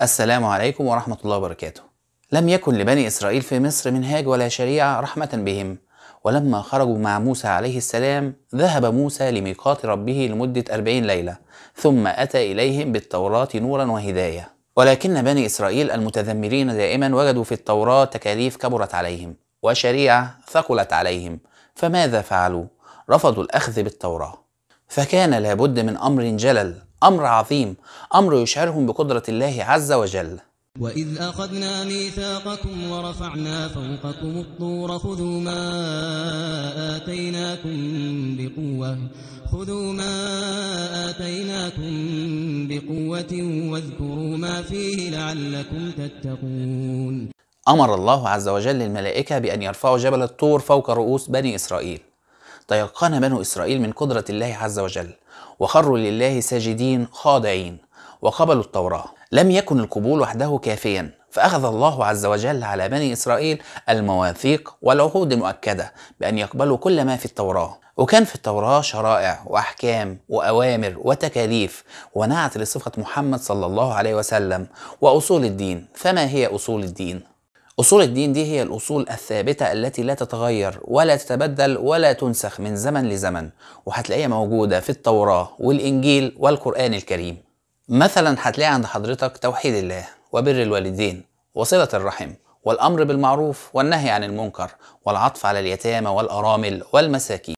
السلام عليكم ورحمة الله وبركاته لم يكن لبني إسرائيل في مصر منهاج ولا شريعة رحمة بهم ولما خرجوا مع موسى عليه السلام ذهب موسى لميقات ربه لمدة أربعين ليلة ثم أتى إليهم بالتوراة نورا وهداية ولكن بني إسرائيل المتذمرين دائما وجدوا في التوراة تكاليف كبرت عليهم وشريعة ثقلت عليهم فماذا فعلوا؟ رفضوا الأخذ بالتوراة فكان لابد من أمر جلل امر عظيم امر يشعرهم بقدره الله عز وجل وإذ أخذنا ميثاقكم ورفعنا فوقكم الطور خذوا ما آتيناكم بقوة خذوا ما آتيناكم بقوة واذكروا ما فيه لعلكم تتقون أمر الله عز وجل الملائكة بأن يرفعوا جبل الطور فوق رؤوس بني إسرائيل تيقن بنو إسرائيل من قدرة الله عز وجل وخروا لله ساجدين خاضعين وقبلوا التوراة لم يكن القبول وحده كافيا فأخذ الله عز وجل على بني إسرائيل المواثيق والعهود المؤكدة بأن يقبلوا كل ما في التوراة وكان في التوراة شرائع وأحكام وأوامر وتكاليف ونعت لصفة محمد صلى الله عليه وسلم وأصول الدين فما هي أصول الدين؟ أصول الدين دي هي الأصول الثابتة التي لا تتغير ولا تتبدل ولا تنسخ من زمن لزمن وهتلاقيها موجودة في التوراة والإنجيل والقرآن الكريم مثلا هتلاقي عند حضرتك توحيد الله وبر الوالدين وصلة الرحم والأمر بالمعروف والنهي عن المنكر والعطف على اليتامى والأرامل والمساكين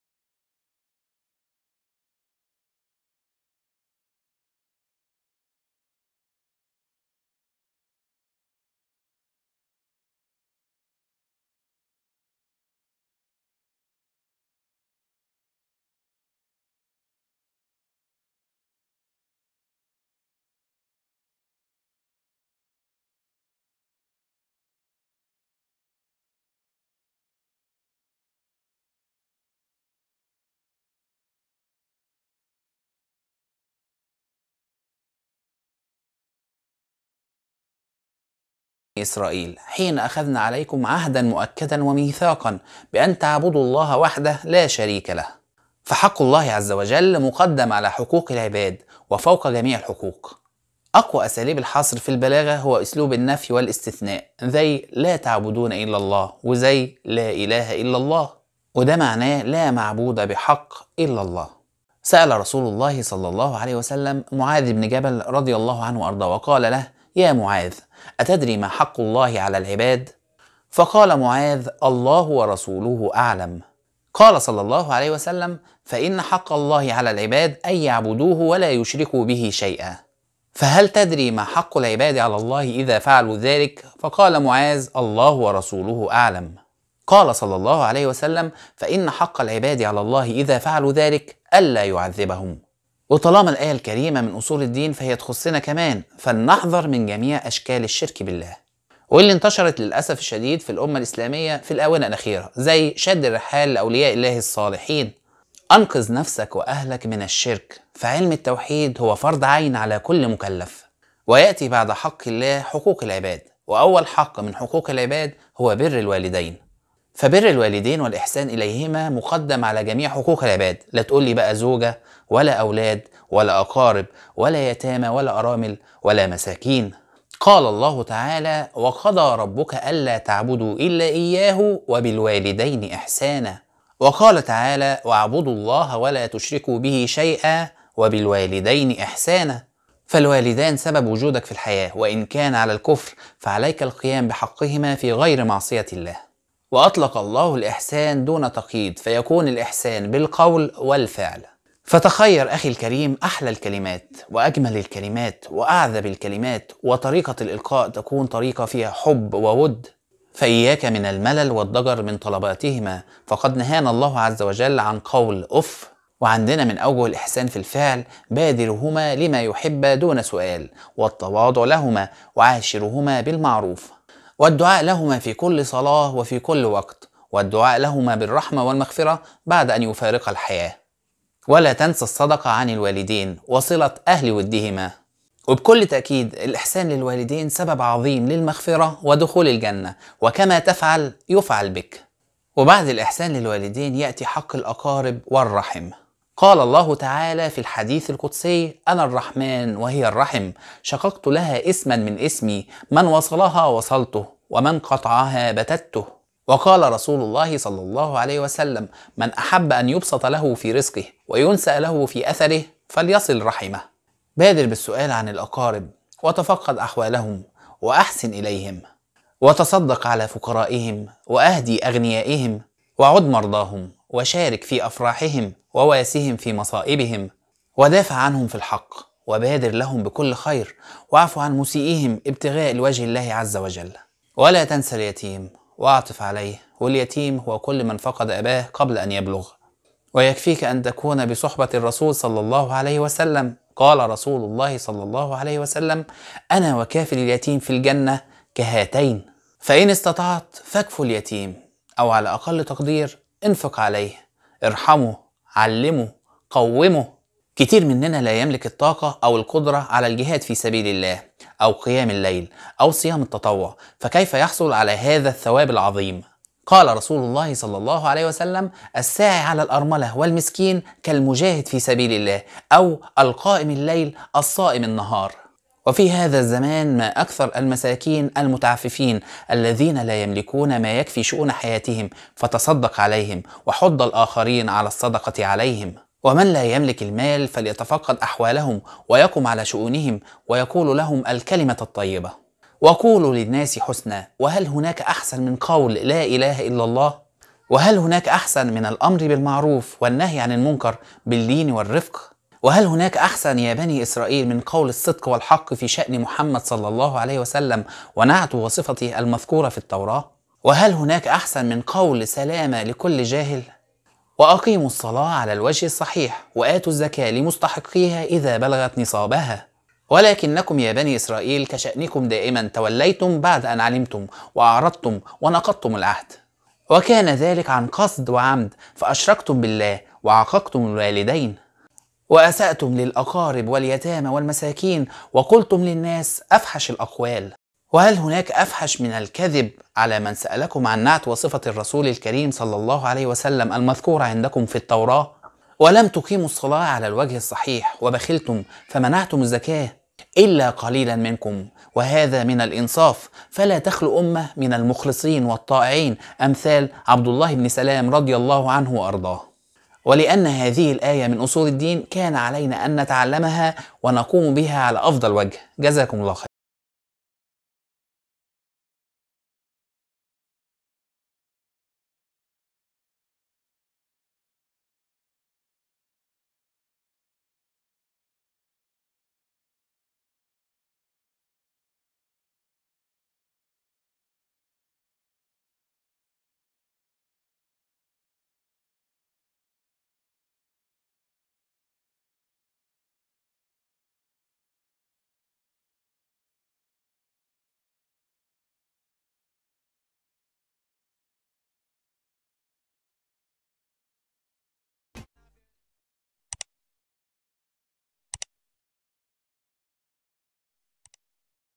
إسرائيل حين أخذنا عليكم عهدا مؤكدا وميثاقا بأن تعبدوا الله وحده لا شريك له فحق الله عز وجل مقدم على حقوق العباد وفوق جميع الحقوق أقوى أساليب الحصر في البلاغة هو أسلوب النفي والاستثناء زي لا تعبدون إلا الله وزي لا إله إلا الله وده معناه لا معبود بحق إلا الله سأل رسول الله صلى الله عليه وسلم معاذ بن جبل رضي الله عنه وأرضاه وقال له يا معاذ أتدري ما حق الله على العباد؟ فقال معاذ الله ورسوله أعلم قال صلى الله عليه وسلم فإن حق الله على العباد أن يعبدوه ولا يشركوا به شيئا فهل تدري ما حق العباد على الله إذا فعلوا ذلك؟ فقال معاذ الله ورسوله أعلم قال صلى الله عليه وسلم فإن حق العباد على الله إذا فعلوا ذلك ألا يعذبهم وطالما الآية الكريمة من أصول الدين فهي تخصنا كمان فلنحذر من جميع أشكال الشرك بالله واللي انتشرت للأسف الشديد في الأمة الإسلامية في الآونة الأخيرة زي شد الرحال لأولياء الله الصالحين أنقذ نفسك وأهلك من الشرك فعلم التوحيد هو فرض عين على كل مكلف ويأتي بعد حق الله حقوق العباد وأول حق من حقوق العباد هو بر الوالدين فبر الوالدين والإحسان إليهما مقدم على جميع حقوق العباد لا تقول لي بقى زوجة ولا أولاد ولا أقارب ولا يتامى ولا أرامل ولا مساكين قال الله تعالى وقضى ربك ألا تعبدوا إلا إياه وبالوالدين إحسانا وقال تعالى واعبدوا الله ولا تشركوا به شيئا وبالوالدين إحسانا فالوالدان سبب وجودك في الحياة وإن كان على الكفر فعليك القيام بحقهما في غير معصية الله وأطلق الله الإحسان دون تقييد فيكون الإحسان بالقول والفعل فتخير أخي الكريم أحلى الكلمات وأجمل الكلمات وأعذب الكلمات وطريقة الإلقاء تكون طريقة فيها حب وود فإياك من الملل والضجر من طلباتهما فقد نهانا الله عز وجل عن قول أف وعندنا من أوجه الإحسان في الفعل بادرهما لما يحب دون سؤال والتواضع لهما وعاشرهما بالمعروف والدعاء لهما في كل صلاة وفي كل وقت والدعاء لهما بالرحمة والمغفرة بعد أن يفارقا الحياة ولا تنسى الصدقة عن الوالدين وصلة أهل ودهما وبكل تأكيد الإحسان للوالدين سبب عظيم للمغفرة ودخول الجنة وكما تفعل يفعل بك وبعد الإحسان للوالدين يأتي حق الأقارب والرحم قال الله تعالى في الحديث القدسي أنا الرحمن وهي الرحم شققت لها اسما من اسمي من وصلها وصلته ومن قطعها بتته وقال رسول الله صلى الله عليه وسلم من أحب أن يبسط له في رزقه وينسأ له في أثره فليصل رحمه بادر بالسؤال عن الأقارب وتفقد أحوالهم وأحسن إليهم وتصدق على فقرائهم وأهدي أغنيائهم وعد مرضاهم وشارك في أفراحهم وواسهم في مصائبهم ودافع عنهم في الحق وبادر لهم بكل خير واعف عن مسيئهم ابتغاء الوجه الله عز وجل ولا تنسى اليتيم واعطف عليه واليتيم هو كل من فقد أباه قبل أن يبلغ ويكفيك أن تكون بصحبة الرسول صلى الله عليه وسلم قال رسول الله صلى الله عليه وسلم أنا وكافل اليتيم في الجنة كهاتين فإن استطعت فاكفوا اليتيم أو على أقل تقدير انفق عليه ارحمه علمه قومه كتير مننا لا يملك الطاقة أو القدرة على الجهاد في سبيل الله أو قيام الليل أو صيام التطوع فكيف يحصل على هذا الثواب العظيم قال رسول الله صلى الله عليه وسلم الساعي على الأرملة والمسكين كالمجاهد في سبيل الله أو القائم الليل الصائم النهار وفي هذا الزمان ما أكثر المساكين المتعففين الذين لا يملكون ما يكفي شؤون حياتهم فتصدق عليهم وحض الآخرين على الصدقة عليهم ومن لا يملك المال فليتفقد أحوالهم ويقم على شؤونهم ويقول لهم الكلمة الطيبة وقولوا للناس حسنا وهل هناك أحسن من قول لا إله إلا الله؟ وهل هناك أحسن من الأمر بالمعروف والنهي عن المنكر باللين والرفق؟ وهل هناك أحسن يا بني إسرائيل من قول الصدق والحق في شأن محمد صلى الله عليه وسلم ونعته وصفته المذكورة في التوراة؟ وهل هناك أحسن من قول سلامة لكل جاهل؟ وأقيموا الصلاة على الوجه الصحيح وآتوا الزكاة لمستحقيها إذا بلغت نصابها ولكنكم يا بني إسرائيل كشأنكم دائما توليتم بعد أن علمتم وأعرضتم ونقضتم العهد وكان ذلك عن قصد وعمد فأشركتم بالله وعققتم الوالدين وأسأتم للأقارب واليتامى والمساكين وقلتم للناس أفحش الأقوال وهل هناك أفحش من الكذب على من سألكم عن نعت وصفة الرسول الكريم صلى الله عليه وسلم المذكورة عندكم في التوراة ولم تقيموا الصلاة على الوجه الصحيح وبخلتم فمنعتم الزكاة إلا قليلا منكم وهذا من الإنصاف فلا تخلو أمة من المخلصين والطائعين أمثال عبد الله بن سلام رضي الله عنه وأرضاه ولأن هذه الآية من أصول الدين كان علينا أن نتعلمها ونقوم بها على أفضل وجه جزاكم الله خير